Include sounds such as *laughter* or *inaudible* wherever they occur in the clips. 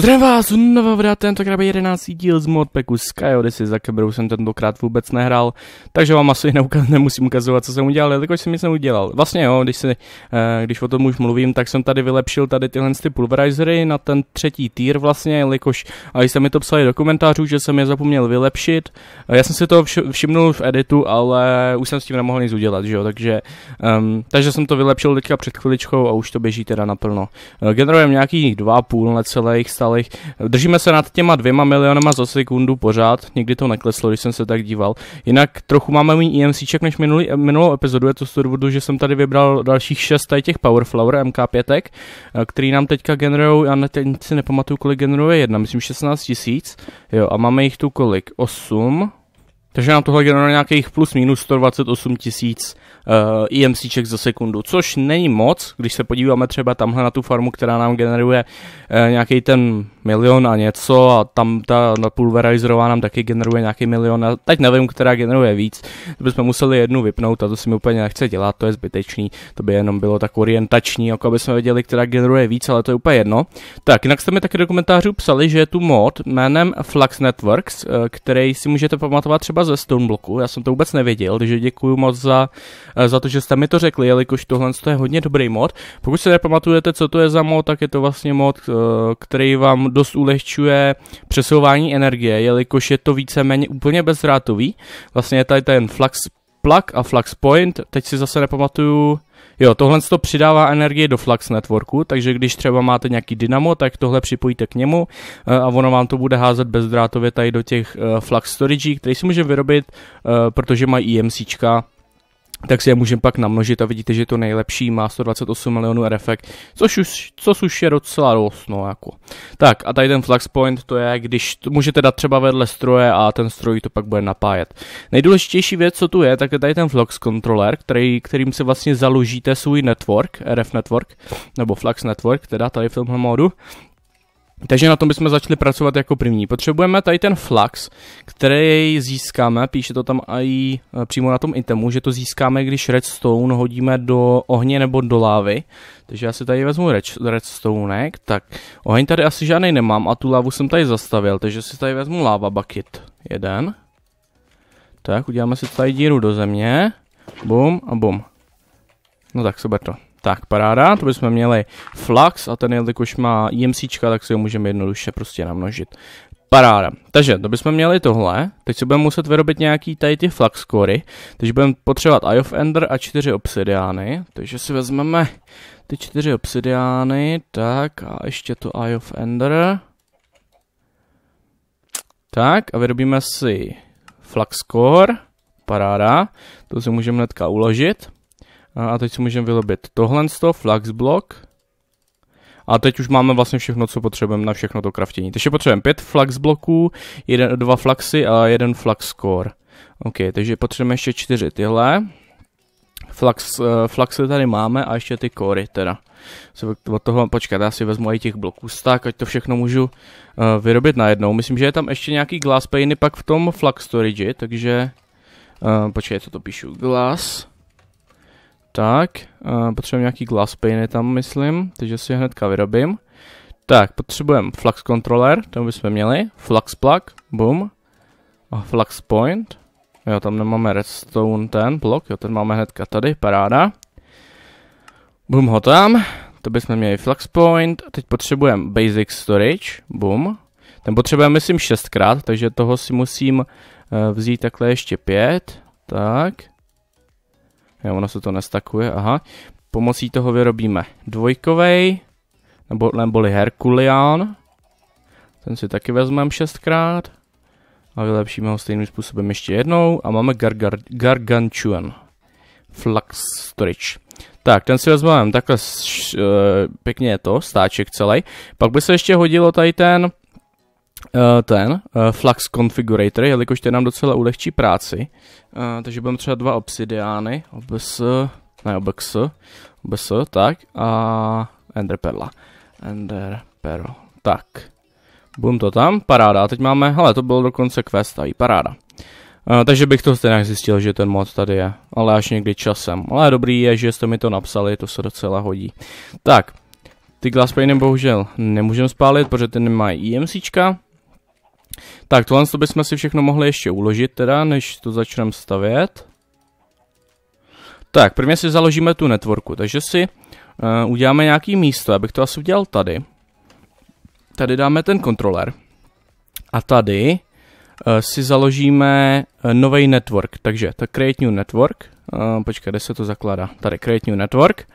Zdravím vás, znovu vrát tentokrát 11. díl z modpacku Sky Odyssey, za kterou jsem tentokrát vůbec nehrál, takže vám asi neukaz, nemusím ukazovat, co jsem udělal, jelikož jsem nic neudělal. Vlastně jo, když, se, eh, když o tom už mluvím, tak jsem tady vylepšil tady tyhle ty pulverizery na ten třetí týr. vlastně, jelikož a jste mi to psali do komentářů, že jsem je zapomněl vylepšit. Eh, já jsem si to všimnul v editu, ale už jsem s tím nemohl nic udělat, že jo, takže, um, takže jsem to vylepšil teďka před chviličkou a už to běží teda naplno. Eh, generujeme nějakých 2,5 necelých kalich. Držíme se nad těma dvěma milionama za sekundu pořád, nikdy to nekleslo, když jsem se tak díval. Jinak trochu máme méně EMCček než minulý, minulou epizodu, je to z toho důvodu, že jsem tady vybral dalších šest tady těch Powerflower MK5, eh, který nám teďka generují, já ne, teď si nepamatuju, kolik generuje jedna, myslím 16 tisíc, jo, a máme jich tu kolik? 8, takže nám tohle generuje nějakých plus minus 128 tisíc uh, EMCček za sekundu, což není moc, když se podíváme třeba tamhle na tu farmu, která nám generuje uh, eh, nějaký ten milion a něco a tam ta pulverizovaná nám taky generuje nějaký milion a teď nevím, která generuje víc, to bychom museli jednu vypnout a to si mi úplně nechce dělat, to je zbytečný, to by jenom bylo tak orientační, jako aby jsme věděli, která generuje víc, ale to je úplně jedno. Tak, jinak jste mi taky do komentářů psali, že je tu mod jménem Flux Networks, eh, který si můžete pamatovat třeba ze Stonebloku, já jsem to vůbec nevěděl, takže děkuji moc za, eh, za to, že jste mi to řekli, jelikož tohle je hodně dobrý mod. Pokud si nepamatujete, co to je za mod, tak je to vlastně mod, eh, který vám dost ulehčuje přesouvání energie, jelikož je to víceméně úplně bezdrátový. Vlastně je tady ten flux plug a flux point, teď si zase nepamatuju, Jo, tohle to přidává energii do Flux Networku, takže když třeba máte nějaký dynamo, tak tohle připojíte k němu eh, a ono vám to bude házet bezdrátově tady do těch eh, Flux Storage, který si může vyrobit, eh, protože mají EMCčka, tak si je můžeme pak namnožit a vidíte, že to nejlepší má 128 milionů RF, což už, což už je docela dost, no jako. Tak a tady ten flux point to je, když to můžete dát třeba vedle stroje a ten stroj to pak bude napájet. Nejdůležitější věc, co tu je, tak je tady ten flux controller, který, kterým se vlastně založíte svůj network, RF network, nebo flux network, teda tady v tomhle modu takže na tom bychom začali pracovat jako první. Potřebujeme tady ten flux, který získáme, píše to tam i eh, přímo na tom itemu, že to získáme, když redstone hodíme do ohně nebo do lávy. Takže já si tady vezmu redstone, tak oheň tady asi žádný nemám a tu lávu jsem tady zastavil, takže si tady vezmu lava bucket. Jeden. Tak, uděláme si tady díru do země. Bum a bum. No tak, super to. Tak paráda, to bychom měli flux a ten jelikož má IMC, tak si ho můžeme jednoduše prostě namnožit. Paráda. Takže to bychom měli tohle. Teď si budeme muset vyrobit nějaký tady ty flux kory. Takže budeme potřebovat Eye of Ender a čtyři obsidiány. Takže si vezmeme ty čtyři obsidiány. Tak a ještě tu Eye of Ender. Tak a vyrobíme si flux core. Paráda. To si můžeme hnedka uložit. A teď si můžeme vylobit tohle z flux block. A teď už máme vlastně všechno, co potřebujeme na všechno to kraftění. Takže potřebujeme pět flux bloků, jeden, dva fluxy a jeden flux core. OK, takže potřebujeme ještě čtyři tyhle. Flux, uh, eh, fluxy tady máme a ještě ty kory teda. Se od toho, počkat, já si vezmu i těch bloků tak, ať to všechno můžu uh, vyrobit najednou. Myslím, že je tam ještě nějaký glass painy pak v tom flux storage, takže... Uh, počkej, co to píšu? Glass tak, uh, potřebujeme nějaký glass pane tam, myslím, takže si hnedka vyrobím. Tak, potřebujeme flux controller, tam bychom měli, flux plug, boom, a flux point, jo, tam nemáme redstone ten blok, jo, ten máme hnedka tady, paráda. Boom ho tam, to bychom měli flux point, teď potřebujeme basic storage, boom, ten potřebujeme myslím šestkrát, takže toho si musím uh, vzít takhle ještě pět, tak, Jo, ono se to nestakuje, aha. Pomocí toho vyrobíme dvojkovej, nebo neboli Herkulian. Ten si taky vezmeme šestkrát. A vylepšíme ho stejným způsobem ještě jednou. A máme Gargar Gargantuan. Flux Storage. Tak, ten si vezmeme takhle, š, uh, pěkně je to, stáček celý. Pak by se ještě hodilo tady ten Eh, ten uh, Flux Configurator, jelikož ten nám docela ulehčí práci. Uh, takže budeme třeba dva obsidiány, obs, ne obx, obs, tak, a enderperla. Enderperl, tak. Bum to tam, paráda. Teď máme, hele, to bylo dokonce quest a i paráda. Uh, takže bych to stejně zjistil, že ten mod tady je, ale až někdy časem. Ale dobrý je, že jste mi to napsali, to se docela hodí. Tak, ty glass bohužel nemůžeme spálit, protože ty nemají IMCčka. Tak, tohle to bychom si všechno mohli ještě uložit teda, než to začneme stavět. Tak, prvně si založíme tu networku, takže si uh, uděláme nějaký místo, abych to asi udělal tady. Tady dáme ten kontroler. A tady uh, si založíme uh, eh, nový network, takže tak create new network. Uh, počkej, kde se to zakládá? Tady create new network.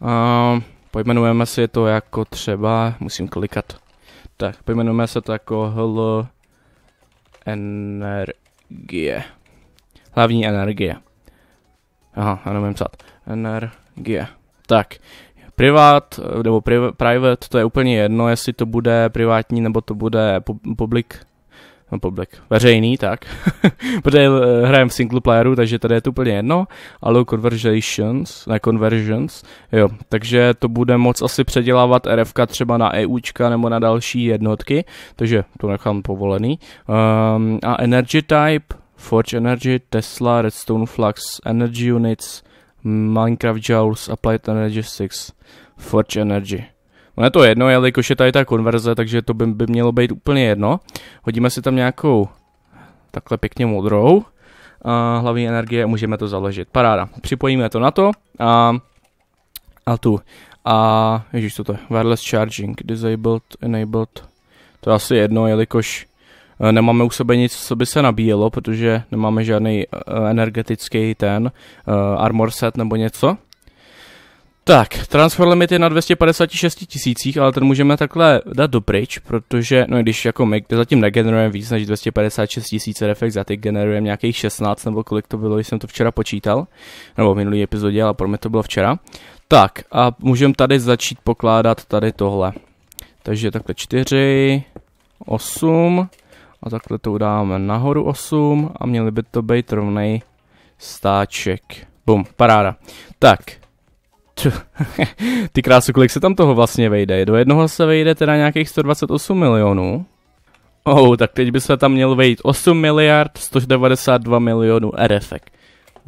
Uh, pojmenujeme si to jako třeba, musím klikat. Tak, pojmenujeme se to jako hello energie. Hlavní energie. Aha, já nemůžu psát. Energie. Tak, privát nebo priv, private, to je úplně jedno, jestli to bude privátní nebo to bude public no public, veřejný, tak, *laughs* protože eh, hrajeme v single playeru, takže tady je to úplně jedno, ale conversations, ne conversions, jo, takže to bude moc asi předělávat RFK třeba na EUčka nebo na další jednotky, takže to nechám povolený. Um, a energy type, Forge Energy, Tesla, Redstone Flux, Energy Units, Minecraft Joules, Applied Energy 6, Forge Energy. Ono je to jedno, jelikož je tady ta konverze, takže to by, by mělo být úplně jedno. Hodíme si tam nějakou takhle pěkně modrou a hlavní energie a můžeme to založit. Paráda. Připojíme to na to a, a tu. A ježiš, co to je? Wireless charging, disabled, enabled. To je asi jedno, jelikož e, nemáme u sebe nic, co by se nabíjelo, protože nemáme žádný e, energetický ten e, armor set nebo něco. Tak, transfer limit je na 256 tisících, ale ten můžeme takhle dát do pryč, protože, no když jako my zatím negenerujeme víc než 256 tisíc reflex, za ty generujeme nějakých 16, nebo kolik to bylo, když jsem to včera počítal, nebo v minulý epizodě, ale pro mě to bylo včera. Tak, a můžeme tady začít pokládat tady tohle. Takže takhle 4, 8, a takhle to udáme nahoru 8 a měli by to být rovnej stáček. Bum, paráda. Tak, *laughs* Ty krásu, kolik se tam toho vlastně vejde? Do jednoho se vejde teda nějakých 128 milionů. Oh, tak teď by se tam měl vejít 8 miliard 192 milionů RFek.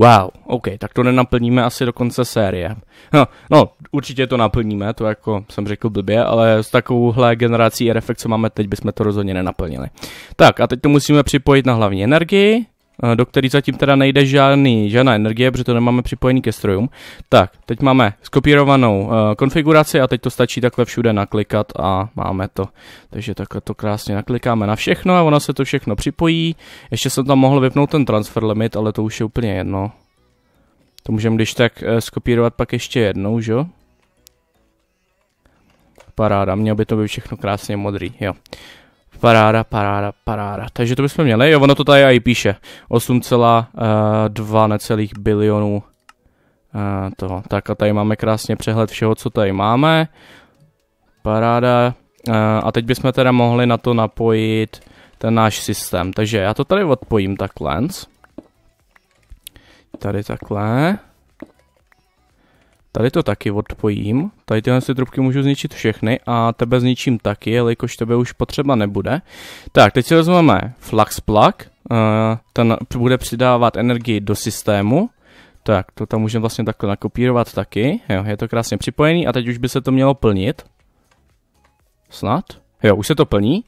Wow, OK, tak to nenaplníme asi do konce série. No, no, určitě to naplníme, to jako jsem řekl blbě, ale s takovouhle generací RFX, e co máme teď, bychom to rozhodně nenaplnili. Tak a teď to musíme připojit na hlavní energii, Eh, do který zatím teda nejde žádný, žádná energie, protože to nemáme připojení ke strojům. Tak, teď máme skopírovanou uh, konfiguraci a teď to stačí takhle všude naklikat a máme to. Takže takhle to krásně naklikáme na všechno a ono se to všechno připojí. Ještě jsem tam mohl vypnout ten transfer limit, ale to už je úplně jedno. To můžeme když tak uh, skopírovat pak ještě jednou, že jo? Paráda, mělo by to být všechno krásně modrý, jo. Paráda, paráda, paráda. Takže to bychom měli. Jo, ono to tady i píše. 8,2 necelých bilionů eh, toho. Tak a tady máme krásně přehled všeho, co tady máme. Paráda. Eh, a teď bychom teda mohli na to napojit ten náš systém. Takže já to tady odpojím takhle. Tady takhle. Tady to taky odpojím, tady tyhle si trubky můžu zničit všechny a tebe zničím taky, jelikož tebe už potřeba nebude. Tak, teď si vezmeme flux plug, eh, ten bude přidávat energii do systému, tak to tam můžeme vlastně takhle nakopírovat taky, jo, je to krásně připojený a teď už by se to mělo plnit. Snad? Jo, už se to plní.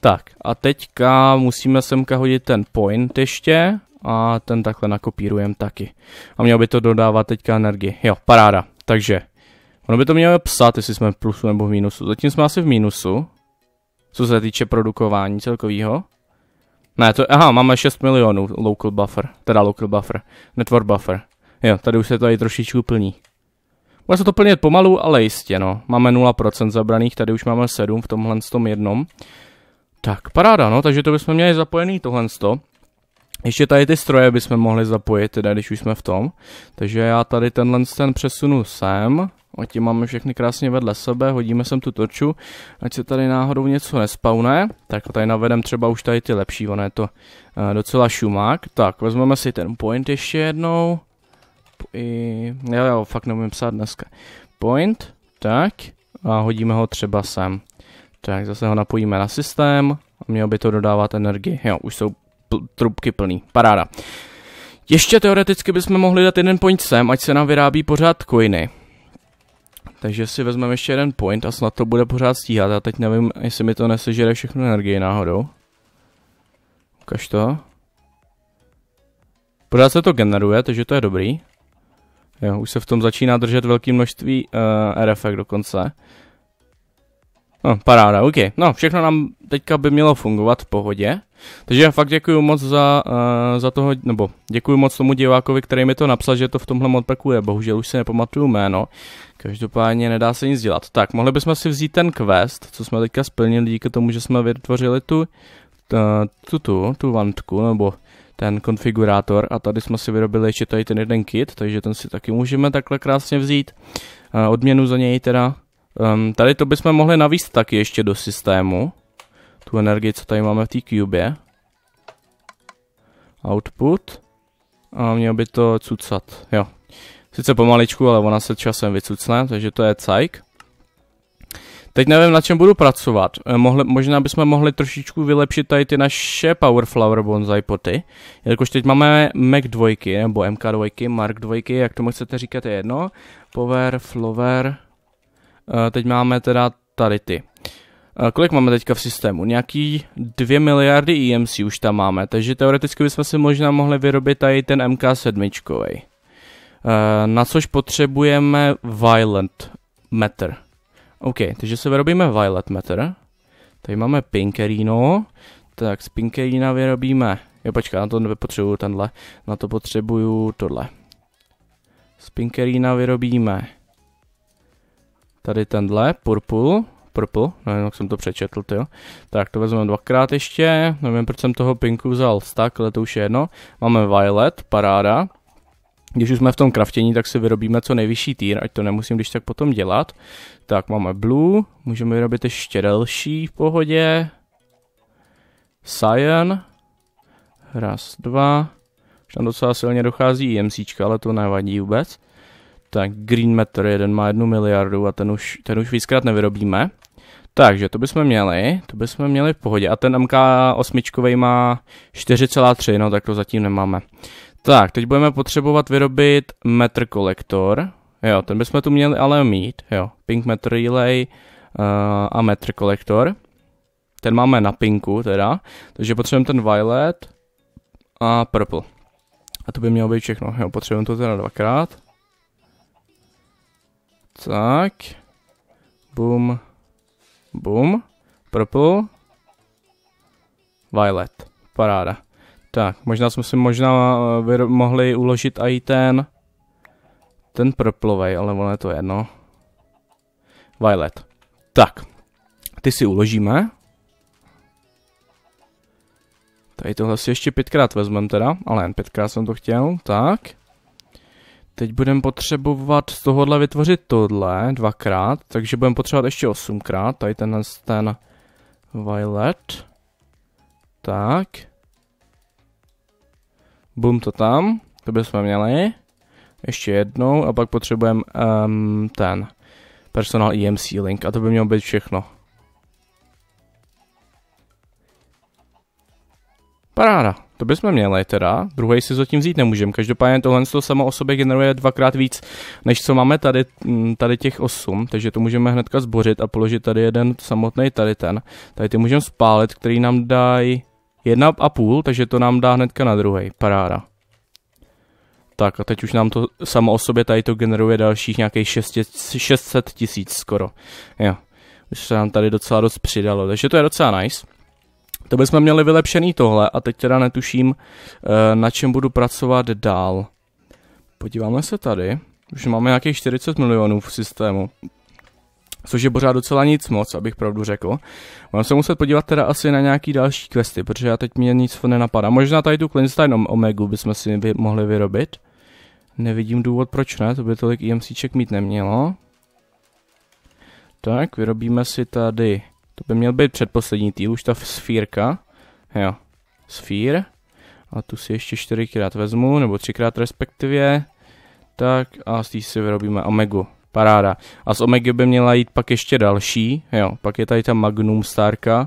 Tak, a teďka musíme semka hodit ten point ještě, a ten takhle nakopírujem taky. A mělo by to dodávat teďka energii. Jo, paráda. Takže, ono by to mělo psát. jestli jsme v plusu nebo v mínusu. Zatím jsme asi v mínusu, co se týče produkování celkového. Ne, to, aha, máme 6 milionů local buffer, teda local buffer, network buffer. Jo, tady už se to i trošičku plní. Bude se to plnit pomalu, ale jistě, no. Máme 0% zabraných, tady už máme 7 v tomhle tom jednom. Tak, paráda, no, takže to bychom měli zapojený tohle 100. Ještě tady ty stroje bychom mohli zapojit, teda když už jsme v tom. Takže já tady tenhle ten přesunu sem. A tím máme všechny krásně vedle sebe, hodíme sem tu torču, ať se tady náhodou něco nespawne. Tak tady navedem třeba už tady ty lepší, ono je to eh, docela šumák. Tak, vezmeme si ten point ještě jednou. I... Jo, jo, fakt nemůžu psát dneska. Point, tak, a hodíme ho třeba sem. Tak, zase ho napojíme na systém, a mělo by to dodávat energii. Jo, už jsou trubky plný. Paráda. Ještě teoreticky bychom mohli dát jeden point sem, ať se nám vyrábí pořád coiny. Takže si vezmeme ještě jeden point a snad to bude pořád stíhat. Já teď nevím, jestli mi to nesežere všechno energii náhodou. Ukaž to. Pořád se to generuje, takže to je dobrý. Jo, už se v tom začíná držet velké množství uh, eh, RF dokonce. No, paráda, ok. No, všechno nám teďka by mělo fungovat v pohodě. Takže já fakt děkuji moc za, uh, za toho, nebo děkuji moc tomu divákovi, který mi to napsal, že to v tomhle modpacku je. Bohužel už si nepamatuju jméno. Každopádně nedá se nic dělat. Tak, mohli bychom si vzít ten quest, co jsme teďka splnili díky tomu, že jsme vytvořili tu, tu, tu, tu vantku, nebo ten konfigurátor a tady jsme si vyrobili ještě tady ten jeden kit, takže ten si taky můžeme takhle krásně vzít. Eh, odměnu za něj teda Um, tady to bychom mohli navíst taky ještě do systému. Tu energii, co tady máme v té cubě. Output. A mělo by to cucat, jo. Sice pomaličku, ale ona se časem vycucne, takže to je cajk. Teď nevím, na čem budu pracovat. Ehm, mohli, možná bychom mohli trošičku vylepšit tady ty naše Power Flower Bonsai poty. Jelikož teď máme Mac 2, nebo MK 2, Mark 2, jak tomu chcete říkat, je jedno. Power Flower Eh, teď máme teda tady ty. Eh, kolik máme teďka v systému? Nějaký 2 miliardy EMC už tam máme, takže teoreticky bychom si možná mohli vyrobit tady ten MK7. Eh, na což potřebujeme Violent Matter. OK, takže se vyrobíme Violet Matter. Tady máme Pinkerino. Tak z Pinkerina vyrobíme... Jo, počkej, na to nepotřebuju tenhle. Na to potřebuju tohle. Z Pinkerina vyrobíme Tady tenhle, Purple, Purple, nevím, jak jsem to přečetl, jo. Tak to vezmeme dvakrát ještě, nevím, proč jsem toho Pinku vzal stack, ale to už je jedno. Máme Violet, paráda. Když už jsme v tom kraftění, tak si vyrobíme co nejvyšší týr, ať to nemusím když tak potom dělat. Tak máme Blue, můžeme vyrobit ještě delší v pohodě. Cyan. Raz, dva. Už tam docela silně dochází EMCčka, ale to nevadí vůbec tak Green Matter jeden má jednu miliardu a ten už, ten už víckrát nevyrobíme. Takže to bychom měli, to bychom měli v pohodě. A ten MK8 má 4,3, no tak to zatím nemáme. Tak, teď budeme potřebovat vyrobit metr kolektor. Jo, ten bychom tu měli ale mít, jo. Pink metr relay uh, a metr kolektor. Ten máme na pinku teda, takže potřebujeme ten violet a purple. A to by mělo být všechno, jo, potřebujeme to teda dvakrát. Tak. Boom. Boom. Purple. Violet. Paráda. Tak, možná jsme si možná eh, mohli uložit i ten ten purplovej, ale ono je to jedno. Violet. Tak, ty si uložíme. Tady tohle si ještě pětkrát vezmeme teda, ale jen pětkrát jsem to chtěl, tak. Teď budeme potřebovat z tohohle vytvořit tohle dvakrát, takže budeme potřebovat ještě osmkrát, tady tenhle ten violet. Tak. Bum to tam, to bychom měli. Ještě jednou a pak potřebujeme um, ten personal EMC link a to by mělo být všechno. Paráda. To bychom měli teda, druhý si zatím vzít nemůžeme. Každopádně tohle to samo o sobě generuje dvakrát víc, než co máme tady, mm, tady těch osm, takže to můžeme hnedka zbořit a položit tady jeden samotný tady ten. Tady ty můžeme spálit, který nám dají jedna a půl, takže to nám dá hnedka na druhý. Paráda. Tak a teď už nám to samo o sobě tady to generuje dalších nějakých 600 tisíc skoro. Jo. Už se nám tady docela dost přidalo, takže to je docela nice. To bychom měli vylepšený tohle a teď teda netuším, eh, na čem budu pracovat dál. Podíváme se tady. Už máme nějakých 40 milionů v systému. Což je pořád docela nic moc, abych pravdu řekl. Mám se muset podívat teda asi na nějaký další questy, protože já teď mě nic nenapadá. Možná tady tu Klinstein Omegu bychom si vy mohli vyrobit. Nevidím důvod, proč ne, to by tolik IMCček e mít nemělo. Tak, vyrobíme si tady to by měl být předposlední týl, už ta sfírka. Jo, sfír. A tu si ještě čtyřikrát vezmu, nebo třikrát respektive. Tak a z si vyrobíme Omegu. Paráda. A z Omega by měla jít pak ještě další. Jo, pak je tady ta Magnum Starka.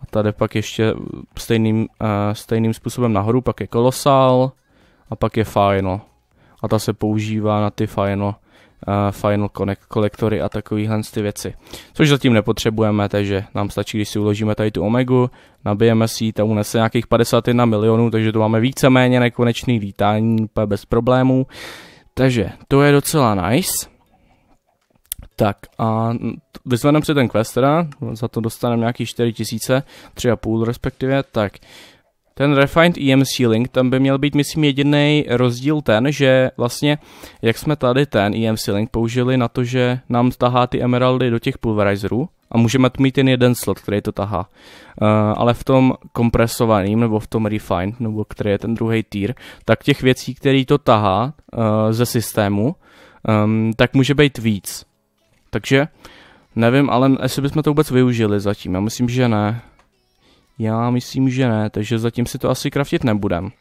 A tady pak ještě stejným, uh, stejným způsobem nahoru, pak je Kolosal. A pak je Final. A ta se používá na ty Final Final Connect kolektory a takovýhle ty věci. Což zatím nepotřebujeme, takže nám stačí, když si uložíme tady tu Omegu, nabijeme si ji, tam unese nějakých 51 milionů, takže to máme víceméně nekonečný vítání bez problémů. Takže to je docela nice. Tak a vyzvedeme si ten quest teda, za to dostaneme nějaký 4000, 3,5 respektive, tak ten Refined EMC link, tam by měl být, myslím, jediný rozdíl ten, že vlastně, jak jsme tady ten EMC link použili na to, že nám tahá ty emeraldy do těch pulverizerů, a můžeme tu mít jen jeden slot, který to tahá. Uh, ale v tom kompresovaném nebo v tom refined, nebo který je ten druhý tier, tak těch věcí, který to tahá uh, ze systému, um, tak může být víc. Takže nevím, ale jestli bychom to vůbec využili zatím, já myslím, že ne. Já myslím, že ne, takže zatím si to asi kraftit nebudem.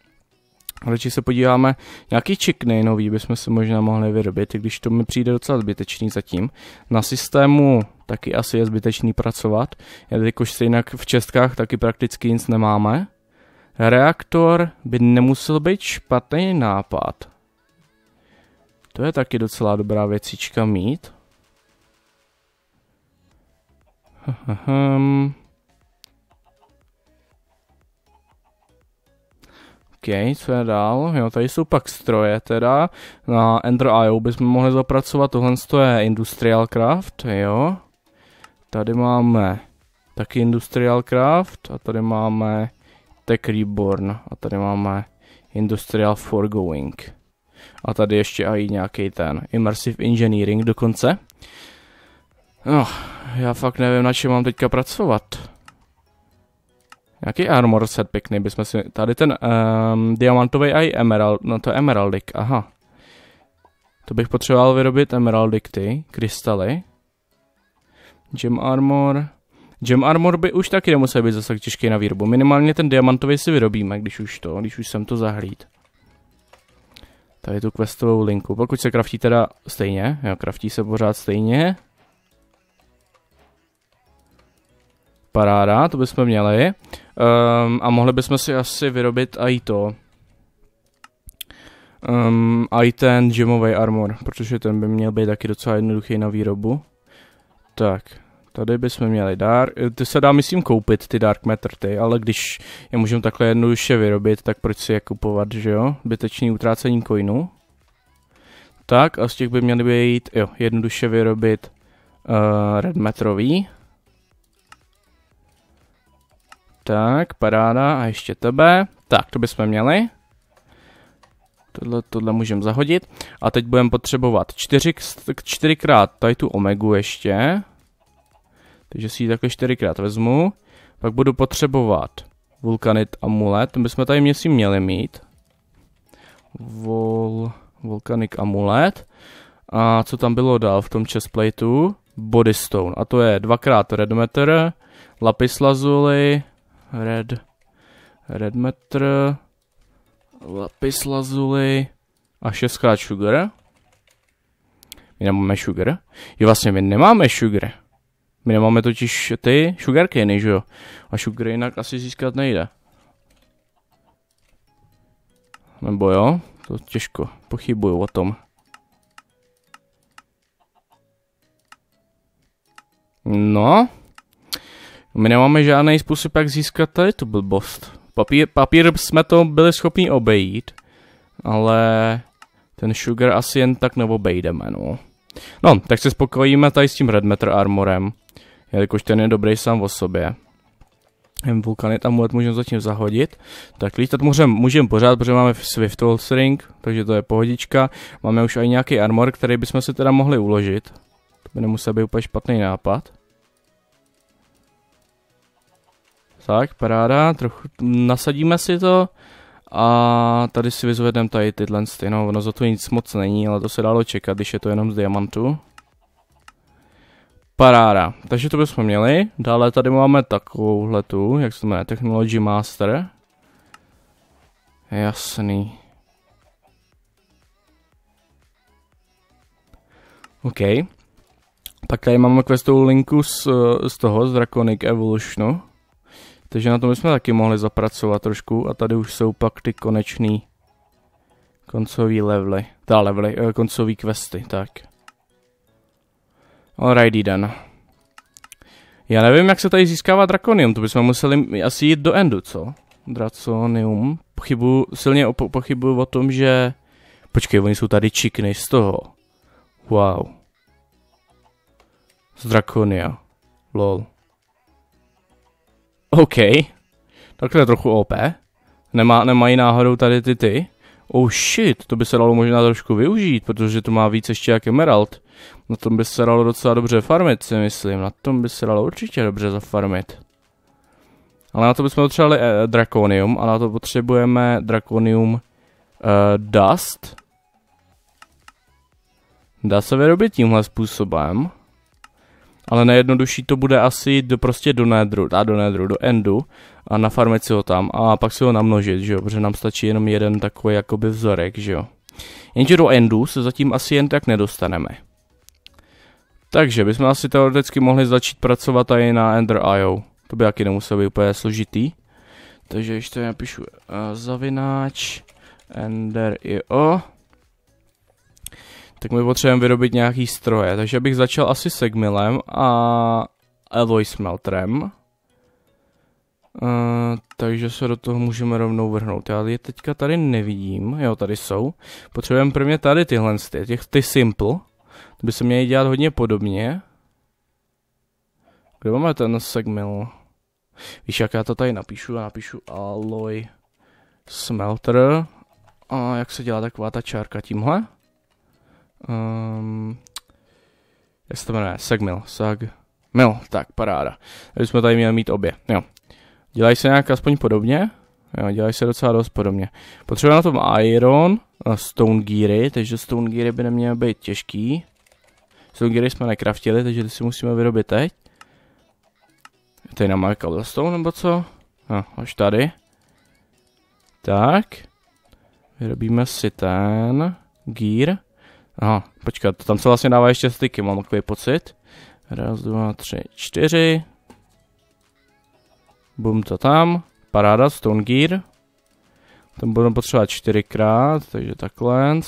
Radši se podíváme, nějaký čikny nový bychom se možná mohli vyrobit, i když to mi přijde docela zbytečný zatím. Na systému taky asi je zbytečný pracovat, jelikož jinak v Českách taky prakticky nic nemáme. Reaktor by nemusel být špatný nápad. To je taky docela dobrá věcička mít. Hm, hm, hm. co je dál? Jo, tady jsou pak stroje teda. Na Ender IO bychom mohli zapracovat, tohle je Industrial Craft, jo. Tady máme taky Industrial Craft a tady máme Tech Reborn a tady máme Industrial Forgoing, A tady ještě i nějaký ten Immersive Engineering dokonce. No, já fakt nevím, na čem mám teďka pracovat. Jaký armor set pěkný bychom si... Tady ten um, ehm, diamantový a emerald, no to je emeraldik, aha. To bych potřeboval vyrobit emeraldik ty, krystaly. Gem armor. Gem armor by už taky nemusel být zase těžký na výrobu. Minimálně ten diamantový si vyrobíme, když už to, když už jsem to zahlíd. Tady tu questovou linku. Pokud se kraftí teda stejně, jo, kraftí se pořád stejně. Paráda, to bychom měli. Um, a mohli bychom si asi vyrobit i to. Um, i ten gymový armor, protože ten by měl být taky docela jednoduchý na výrobu. Tak, tady bychom měli dar. Eh, ty se dá, myslím, koupit ty Dark Matter, ty, ale když je můžeme takhle jednoduše vyrobit, tak proč si je kupovat, že jo? Bytečný utrácení coinu. Tak, a z těch by měly být, jo, jednoduše vyrobit uh, Red metrový. Tak, paráda a ještě tebe. Tak, to bychom měli. Tohle, tohle můžeme zahodit. A teď budeme potřebovat čtyři, čtyřikrát tady tu omegu ještě. Takže si ji takhle čtyřikrát vezmu. Pak budu potřebovat vulkanit amulet. To bychom tady měsí měli mít. Vol, vulkanik amulet. A co tam bylo dál v tom chestplateu? Bodystone. A to je dvakrát redmeter, lapis lazuli, red, red metr, lapis lazuli a šestkrát sugar. My nemáme sugar. Jo vlastně my nemáme sugar. My nemáme totiž ty sugarcane, že jo? A sugar jinak asi získat nejde. Nebo jo? To těžko. Pochybuju o tom. No. My nemáme žádný způsob, jak získat tady tu blbost. Papír, papír jsme to byli schopni obejít, ale ten sugar asi jen tak neobejdeme, no. No, tak se spokojíme tady s tím Red Matter Armorem, jelikož ten je dobrý sám o sobě. Vulkanit a tam můžeme zatím zahodit. Tak lítat můžeme můžem pořád, protože máme Swift String, takže to je pohodička. Máme už i nějaký armor, který bychom si teda mohli uložit. To by nemusel být úplně špatný nápad. Tak, paráda, trochu nasadíme si to a tady si vyzvedeme tady tyhle no, ono za to nic moc není, ale to se dalo čekat, když je to jenom z diamantu. Paráda, takže to bychom měli, dále tady máme takovouhle tu, jak se to jmenuje, Technology Master. Jasný. OK. Pak tady máme questovou linku z, z toho, z Draconic Evolutionu. Takže na tom jsme taky mohli zapracovat trošku a tady už jsou pak ty konečný koncový levely, ta levely, eh, koncový questy, tak. Alrighty den. Já nevím, jak se tady získává drakonium, to bychom museli asi jít do endu, co? Draconium. Pochybu, silně opo- pochybuju o tom, že... Počkej, oni jsou tady čikny z toho. Wow. Z drakonia. Lol. OK. Takhle trochu OP. Nemá, nemají náhodou tady ty ty? Oh shit, to by se dalo možná trošku využít, protože to má víc ještě jak emerald. Na tom by se dalo docela dobře farmit, si myslím. Na tom by se dalo určitě dobře zafarmit. Ale na to bychom potřebovali eh, Draconium a na to potřebujeme Draconium eh, Dust. Dá se vyrobit tímhle způsobem ale nejjednodušší to bude asi jít do, prostě do nedru, a do nedru, do endu a nafarmit si ho tam a pak si ho namnožit, že jo, protože nám stačí jenom jeden takový jakoby vzorek, že jo. Jenže do endu se zatím asi jen tak nedostaneme. Takže bychom asi teoreticky mohli začít pracovat i na ender IO. To by taky nemuselo být úplně složitý. Takže ještě napíšu uh, eh, zavináč ender IO tak my potřebujeme vyrobit nějaký stroje. Takže bych začal asi Segmilem a Alloy Smelterem. Uh, eh, takže se do toho můžeme rovnou vrhnout. Já je teďka tady nevidím. Jo, tady jsou. Potřebujeme prvně tady tyhle, těch, ty Simple. To by se měly dělat hodně podobně. Kde máme ten segmil? Víš, jak já to tady napíšu? Já napíšu alloy smelter. A jak se dělá taková ta čárka tímhle? um, jak se to jmenuje, Segmil, Sag, Mil, tak, paráda. Takže jsme tady měli mít obě, jo. Dělají se nějak aspoň podobně? Jo, dělají se docela dost podobně. Potřebujeme na tom Iron, a Stone Geary, takže Stone Geary by neměly být těžký. Stone Geary jsme nekraftili, takže ty si musíme vyrobit teď. Tady nám Michael Stone nebo co? No, až tady. Tak. Vyrobíme si ten gear. Aha, počkat, tam se vlastně dává ještě styky, mám takový pocit. Raz, dva, tři, čtyři. Bum to tam. Paráda, Stone Gear. Tam budeme potřebovat čtyřikrát, takže takhle.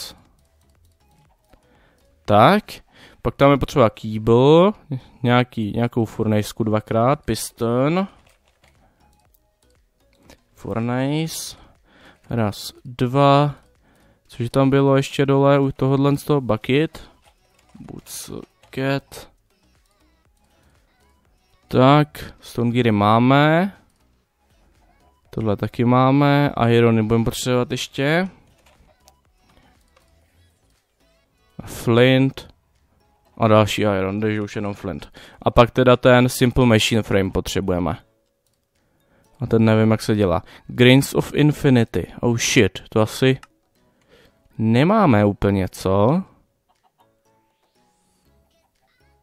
Tak. Pak tam je potřeba kýbl, nějaký, nějakou furnejsku dvakrát, piston. Furnace. Raz, dva, Což tam bylo ještě dole u tohohle z toho bucket. Bucket. Tak, geary máme. Tohle taky máme. Irony budeme potřebovat ještě. Flint. A další Iron, takže už jenom Flint. A pak teda ten Simple Machine Frame potřebujeme. A ten nevím, jak se dělá. Grains of Infinity. Oh shit, to asi nemáme úplně, co?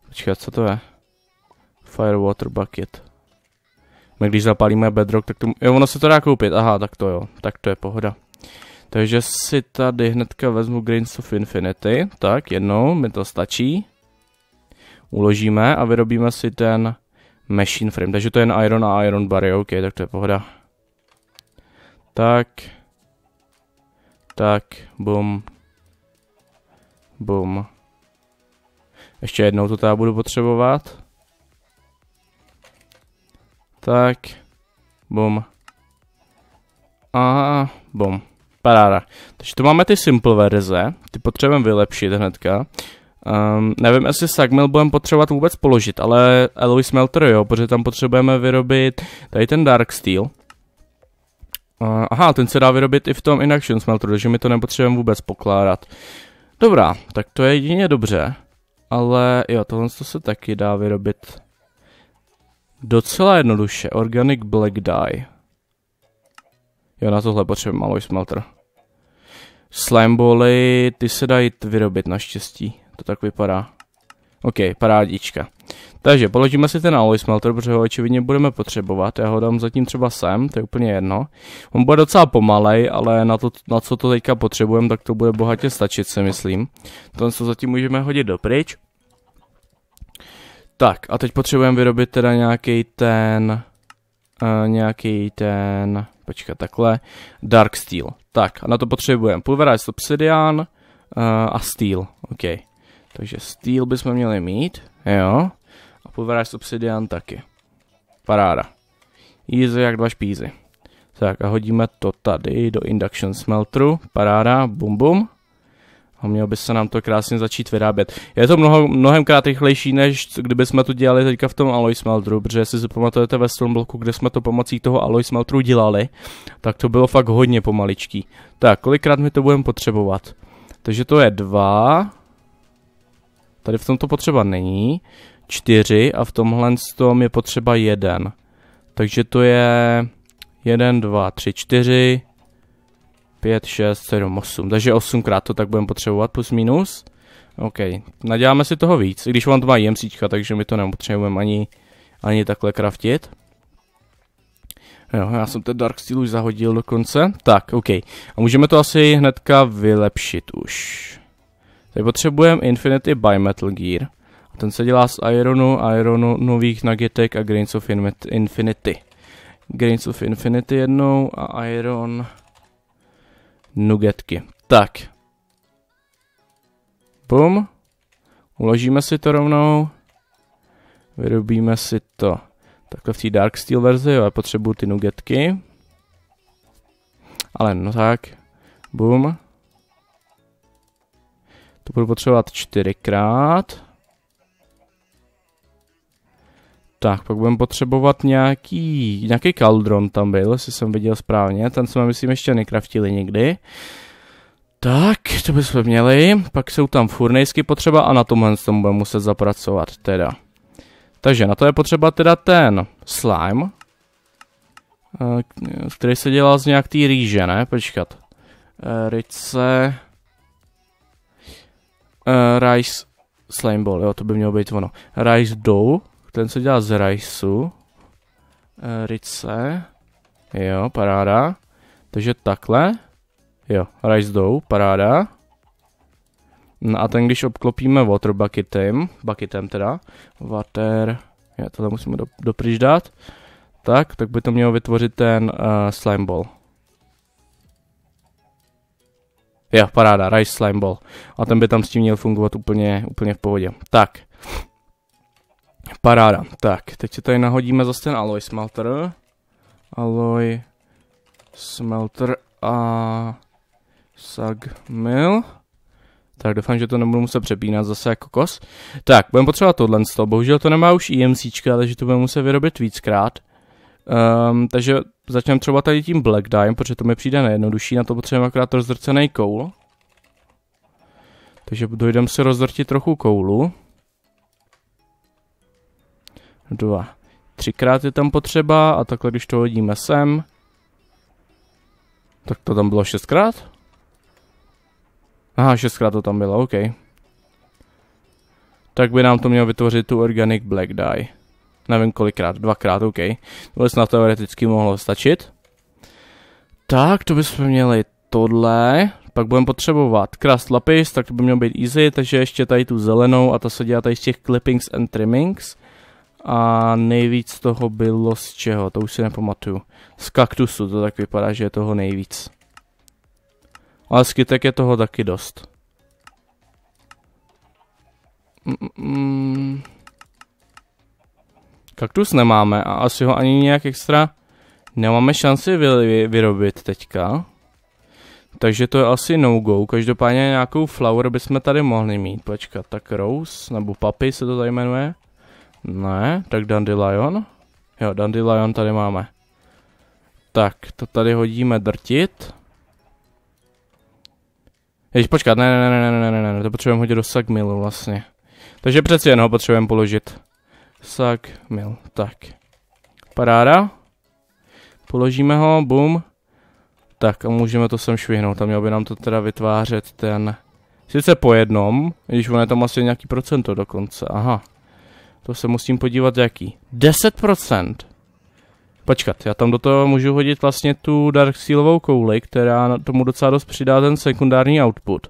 Počkat, co to je? Fire Water Bucket. My když zapálíme bedrock, tak to... Jo, ono se to dá koupit. Aha, tak to jo. Tak to je pohoda. Takže si tady hnedka vezmu Grains of Infinity. Tak, jednou, mi to stačí. Uložíme a vyrobíme si ten machine frame. Takže to je jen iron a iron bary, ok, tak to je pohoda. Tak, tak, bum. Bum. Ještě jednou to tady budu potřebovat. Tak. Bum. A bum. Paráda. Takže tu máme ty simple verze, ty potřebujeme vylepšit hnedka. Um, nevím, jestli Sagmil budeme potřebovat vůbec položit, ale Eloise Melter jo, protože tam potřebujeme vyrobit tady ten Dark Steel. Uh, aha, ten se dá vyrobit i v tom induction smelteru, takže my to nepotřebujeme vůbec pokládat. Dobrá, tak to je jedině dobře. Ale jo, tohle se taky dá vyrobit docela jednoduše. Organic Black Dye. Jo, na tohle potřebujeme malý smelter. Slamboly ty se dají vyrobit naštěstí. To tak vypadá. OK, parádička. Takže položíme si ten alloy smelter, protože ho očividně budeme potřebovat. Já ho dám zatím třeba sem, to je úplně jedno. On bude docela pomalej, ale na, to, na co to teďka potřebujeme, tak to bude bohatě stačit, si myslím. To co zatím můžeme hodit dopryč. Tak, a teď potřebujeme vyrobit teda nějaký ten... Uh, nějaký ten... Počkat, takhle. Dark Steel. Tak, a na to potřebujeme Pulverized Obsidian uh, a Steel. OK. Takže Steel bychom měli mít. Jo. Pulverize Obsidian taky. Paráda. Easy jak dva špízy. Tak a hodíme to tady do Induction Smelteru. Paráda, bum bum. A mělo by se nám to krásně začít vyrábět. Je to mnoho, krát rychlejší, než kdyby jsme to dělali teďka v tom Alloy Smelteru, protože jestli si pamatujete ve Stormblocku, kde jsme to pomocí toho Alloy Smelteru dělali, tak to bylo fakt hodně pomaličký. Tak, kolikrát mi to budeme potřebovat? Takže to je dva. Tady v tom to potřeba není čtyři a v tomhle tom je potřeba jeden. Takže to je 1, 2, 3, 4, 5, 6, 7, 8. Takže 8 krát to tak budeme potřebovat plus minus. OK, naděláme si toho víc, i když on to má jemcíčka, takže my to nepotřebujeme ani, ani takhle kraftit. Jo, já jsem ten Dark Steel už zahodil dokonce. Tak, OK. A můžeme to asi hnedka vylepšit už. Tady potřebujeme Infinity Bimetal Metal Gear. Ten se dělá z Ironu, Ironu nových Nuggetek a Grains of Infinity. Grains of Infinity jednou a Iron nugetky. Tak. Bum. Uložíme si to rovnou. Vyrobíme si to takhle v té Dark Steel verzi, jo, já potřebuju ty nugetky. Ale no tak, boom. To budu potřebovat čtyřikrát. tak pak budeme potřebovat nějaký, nějaký kaldron tam byl, jestli jsem viděl správně, ten jsme myslím ještě nekraftili nikdy. Tak, to bychom měli, pak jsou tam furnejsky potřeba a na tomhle tom budeme muset zapracovat teda. Takže na to je potřeba teda ten slime, eh, který se dělá z nějak rýže, ne? Počkat. Eh, rice... Eh, rice slime ball, jo, to by mělo být ono. Rice dough ten, co dělá z rajsu. E, eh, rice. Jo, paráda. Takže takhle. Jo, rice jdou, paráda. No a ten, když obklopíme water bucketem, bucketem teda, water, já tohle musíme do, dopryč dát, tak, tak by to mělo vytvořit ten uh, slime ball. Jo, paráda, rice slime ball. A ten by tam s tím měl fungovat úplně, úplně v pohodě. Tak, Paráda. Tak, teď se tady nahodíme zase ten Alloy Smelter. Alloy Smelter a mill. Tak doufám, že to nebudu muset přepínat zase jako kos. Tak, budeme potřebovat tohle z Bohužel to nemá už IMC, e takže to budeme muset vyrobit víckrát. Um, takže začneme třeba tady tím Black Dime, protože to mi přijde nejjednodušší. Na to potřebujeme akorát rozdrcený koul. Takže dojdeme si rozdrtit trochu koulu dva, třikrát je tam potřeba a takhle když to hodíme sem, tak to tam bylo šestkrát? Aha, šestkrát to tam bylo, OK. Tak by nám to mělo vytvořit tu Organic Black Dye. Nevím kolikrát, dvakrát, OK. To by snad teoreticky mohlo stačit. Tak, to bychom měli tohle. Pak budeme potřebovat krast lapis, tak to by mělo být easy, takže ještě tady tu zelenou a ta se dělá tady z těch clippings and trimmings a nejvíc toho bylo z čeho, to už si nepamatuju. Z kaktusu to tak vypadá, že je toho nejvíc. Ale skytek je toho taky dost. Mm, mm. Kaktus nemáme a asi ho ani nějak extra nemáme šanci vy, vyrobit teďka. Takže to je asi no-go, každopádně nějakou flower bychom tady mohli mít, počkat, tak rose, nebo papy se to tady jmenuje. Ne, tak Dandelion. Jo, Dandelion tady máme. Tak, to tady hodíme drtit. Jež počkat, ne, ne, ne, ne, ne, ne, ne, to potřebujeme hodit do Sagmilu vlastně. Takže přeci jen ho potřebujeme položit. Sagmil, tak. Paráda. Položíme ho, bum. Tak a můžeme to sem švihnout, tam měl by nám to teda vytvářet ten... Sice po jednom, když on je tam asi nějaký procento dokonce, aha. To se musím podívat, jaký. 10%. Počkat, já tam do toho můžu hodit vlastně tu Dark Sealovou kouli, která tomu docela dost přidá ten sekundární output.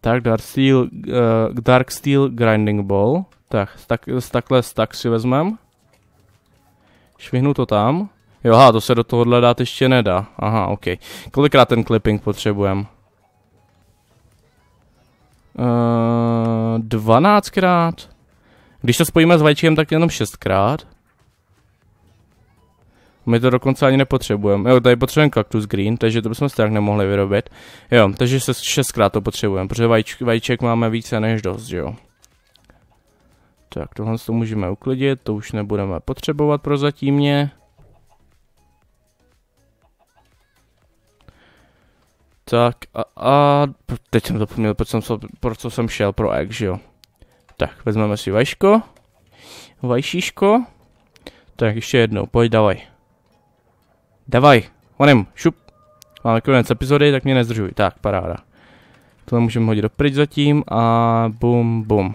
Tak, Dark Steel, uh, eh, Dark Steel Grinding Ball. Tak, tak takhle stack si vezmem. Švihnu to tam. Jo, ha, to se do tohohle dát ještě nedá. Aha, ok. Kolikrát ten clipping potřebujeme? Uh, eh, 12krát? Když to spojíme s vajíčkem, tak jenom šestkrát. My to dokonce ani nepotřebujeme. Jo, tady potřebujeme kaktus green, takže to bychom tak nemohli vyrobit. Jo, takže se šestkrát to potřebujeme, protože vajíč, vajíček máme více než dost, jo. Tak, tohle to můžeme uklidit, to už nebudeme potřebovat pro zatímně. Tak a, a teď jsem zapomněl, proč jsem, proč jsem šel pro egg, že jo. Tak, vezmeme si vajško. Vajšíško. Tak ještě jednou, pojď, davaj. Davaj, onem, šup. Máme konec epizody, tak mě nezdržuj. Tak, paráda. To můžeme hodit dopryč zatím a bum, bum.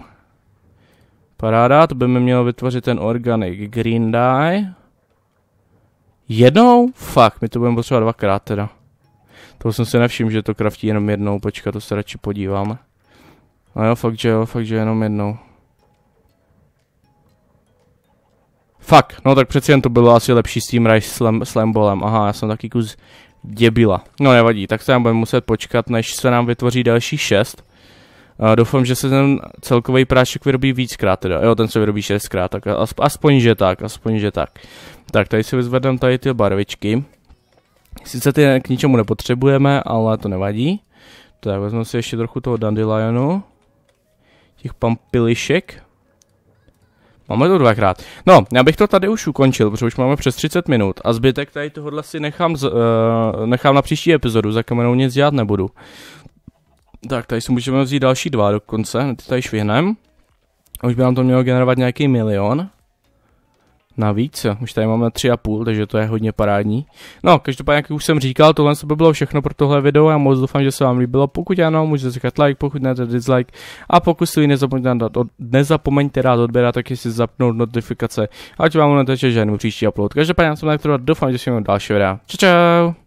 Paráda, to by mi mělo vytvořit ten organic green dye. Jednou? Fuck. my to budeme potřebovat dvakrát teda. To jsem si nevšiml, že to kraftí jenom jednou, počkat, to se radši podíváme. No jo, fakt, že jo, fakt, že jenom jednou. Fakt, no tak přeci jen to bylo asi lepší s tím Rice slam, Slambolem. Aha, já jsem taky kus děbila. No nevadí, tak se nám budeme muset počkat, než se nám vytvoří další šest. Uh, doufám, že se ten celkový prášek vyrobí víckrát teda. Jo, ten se vyrobí šestkrát, tak aspo, aspoň že tak, aspoň že tak. Tak tady si vyzvedem tady ty barvičky. Sice ty k ničemu nepotřebujeme, ale to nevadí. Tak vezmu si ještě trochu toho dandelionu těch pampilišek. Máme to dvakrát. No, já bych to tady už ukončil, protože už máme přes 30 minut a zbytek tady tohohle si nechám, z, uh, nechám na příští epizodu, za kamenou nic dělat nebudu. Tak, tady si můžeme vzít další dva dokonce, ty tady švihnem. Už by nám to mělo generovat nějaký milion navíc. Už tady máme 3,5, takže to je hodně parádní. No, každopádně, jak už jsem říkal, tohle by bylo všechno pro tohle video. Já moc doufám, že se vám líbilo. Pokud ano, můžete říkat like, pokud ne, dislike. A pokud si nezapomeňte dát, od, nezapomeňte rád odběr a taky si zapnout notifikace, ať vám neteče žádný příští upload. Každopádně, já jsem Elektrova, doufám, že si vám další videa. Čau, čau!